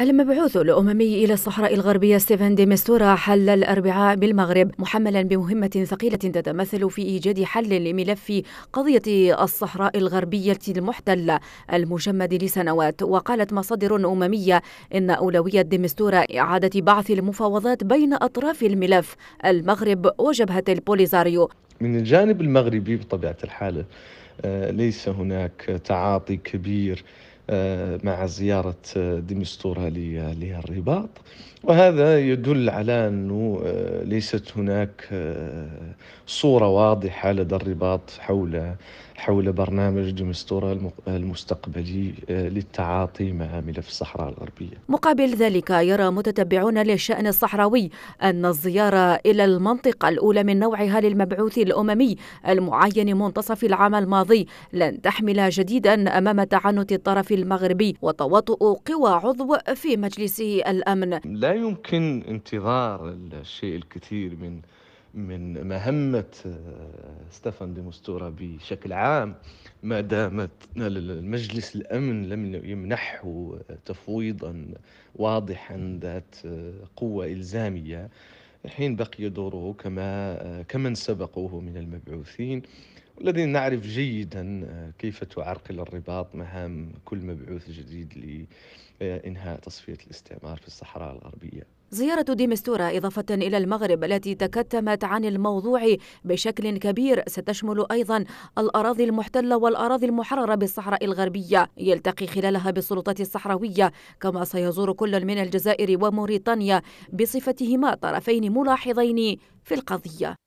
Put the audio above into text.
المبعوث الأممي إلى الصحراء الغربية ستيفن دي ميستورا حل الأربعاء بالمغرب محملا بمهمة ثقيلة تتمثل في إيجاد حل لملف قضية الصحراء الغربية المحتلة المجمد لسنوات وقالت مصادر أممية إن أولوية دي ميستورا إعادة بعث المفاوضات بين أطراف الملف المغرب وجبهة البوليزاريو من الجانب المغربي بطبيعة الحال آه، ليس هناك تعاطي كبير آه، مع زيارة آه، ديمستورا للرباط وهذا يدل على أنه آه، ليست هناك صورة واضحة لدى الرباط حول حول برنامج ديمستورا المستقبلي للتعاطي مع ملف الصحراء الغربية مقابل ذلك يرى متتبعون للشأن الصحراوي أن الزيارة إلى المنطقة الأولى من نوعها للمبعوث الأممي المعين منتصف العام الماضي لن تحمل جديدا أمام تعنت الطرف الصحفي المغربي وتواطؤ قوى عضو في مجلسه الأمن لا يمكن انتظار الشيء الكثير من من مهمة آه، ستيفان دي مستورة بشكل عام ما دامت المجلس الأمن لم يمنحه تفويضا واضحا ذات آه، قوة إلزامية حين بقي دوره كما آه، كمن سبقوه من المبعوثين والذين نعرف جيدا آه، كيف تعرقل الرباط مهام كل مبعوث جديد لإنهاء تصفية الاستعمار في الصحراء الغربية زيارة ديمستورة إضافة إلى المغرب التي تكتمت عن الموضوع بشكل كبير ستشمل أيضا الأراضي المحتلة والأراضي المحررة بالصحراء الغربية يلتقي خلالها بالسلطات الصحراوية كما سيزور كل من الجزائر وموريتانيا بصفتهما طرفين ملاحظين في القضية